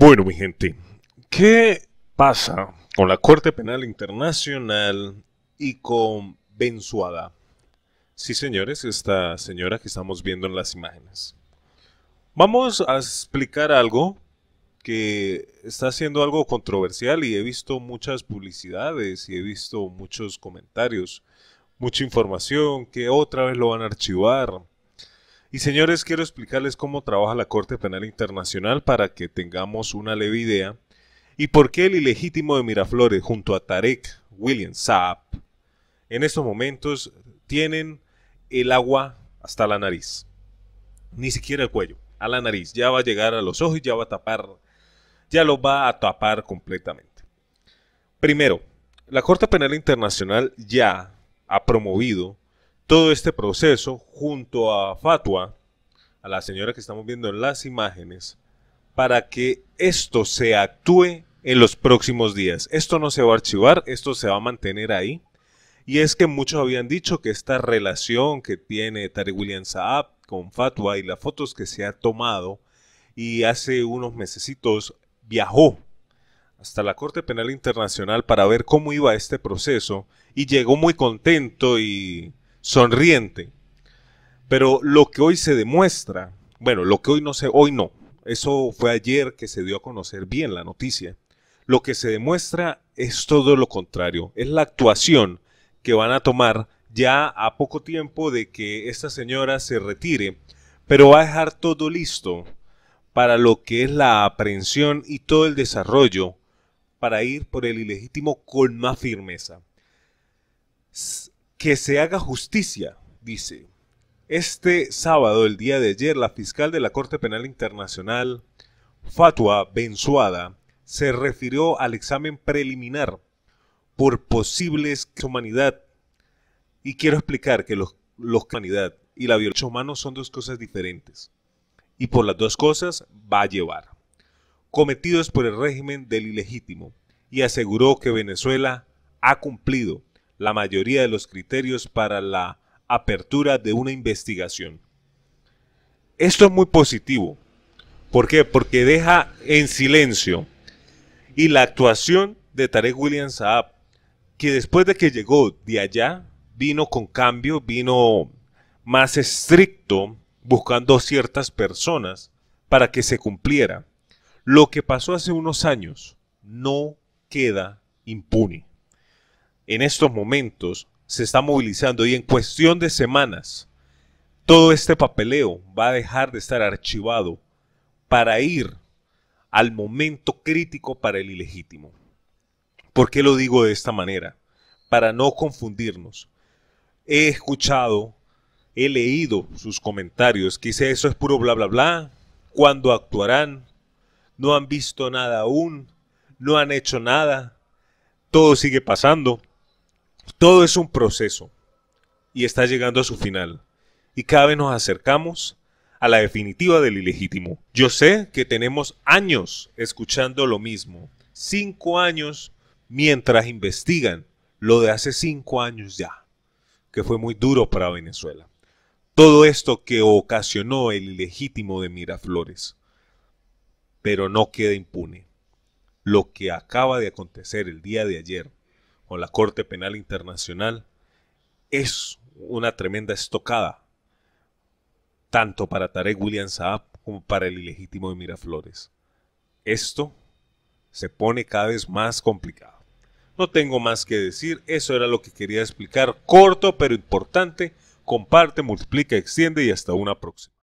Bueno, mi gente, ¿qué pasa con la Corte Penal Internacional y con Bensuada? Sí, señores, esta señora que estamos viendo en las imágenes. Vamos a explicar algo que está siendo algo controversial y he visto muchas publicidades y he visto muchos comentarios, mucha información que otra vez lo van a archivar, y señores, quiero explicarles cómo trabaja la Corte Penal Internacional para que tengamos una leve idea y por qué el ilegítimo de Miraflores junto a Tarek William Saab en estos momentos tienen el agua hasta la nariz. Ni siquiera el cuello, a la nariz. Ya va a llegar a los ojos, ya va a tapar, ya lo va a tapar completamente. Primero, la Corte Penal Internacional ya ha promovido todo este proceso junto a Fatua, a la señora que estamos viendo en las imágenes, para que esto se actúe en los próximos días. Esto no se va a archivar, esto se va a mantener ahí. Y es que muchos habían dicho que esta relación que tiene Tarek William Saab con Fatwa y las fotos que se ha tomado y hace unos mesecitos viajó hasta la Corte Penal Internacional para ver cómo iba este proceso y llegó muy contento y sonriente. Pero lo que hoy se demuestra, bueno, lo que hoy no sé, hoy no, eso fue ayer que se dio a conocer bien la noticia, lo que se demuestra es todo lo contrario, es la actuación que van a tomar ya a poco tiempo de que esta señora se retire, pero va a dejar todo listo para lo que es la aprehensión y todo el desarrollo para ir por el ilegítimo con más firmeza. Que se haga justicia, dice. Este sábado, el día de ayer, la fiscal de la Corte Penal Internacional, Fatua Bensuada, se refirió al examen preliminar por posibles humanidad. Y quiero explicar que los, los humanidad y la violencia humana son dos cosas diferentes. Y por las dos cosas va a llevar. Cometidos por el régimen del ilegítimo. Y aseguró que Venezuela ha cumplido la mayoría de los criterios para la apertura de una investigación. Esto es muy positivo. ¿Por qué? Porque deja en silencio y la actuación de Tarek William Saab, que después de que llegó de allá, vino con cambio, vino más estricto, buscando ciertas personas para que se cumpliera. Lo que pasó hace unos años no queda impune en estos momentos se está movilizando y en cuestión de semanas todo este papeleo va a dejar de estar archivado para ir al momento crítico para el ilegítimo. ¿Por qué lo digo de esta manera? Para no confundirnos. He escuchado, he leído sus comentarios, que dice eso es puro bla bla bla, cuándo actuarán, no han visto nada aún, no han hecho nada, todo sigue pasando. Todo es un proceso y está llegando a su final. Y cada vez nos acercamos a la definitiva del ilegítimo. Yo sé que tenemos años escuchando lo mismo. Cinco años mientras investigan lo de hace cinco años ya, que fue muy duro para Venezuela. Todo esto que ocasionó el ilegítimo de Miraflores. Pero no queda impune. Lo que acaba de acontecer el día de ayer con la Corte Penal Internacional es una tremenda estocada, tanto para Tarek William Saab como para el ilegítimo de Miraflores. Esto se pone cada vez más complicado. No tengo más que decir, eso era lo que quería explicar, corto pero importante. Comparte, multiplica, extiende y hasta una próxima.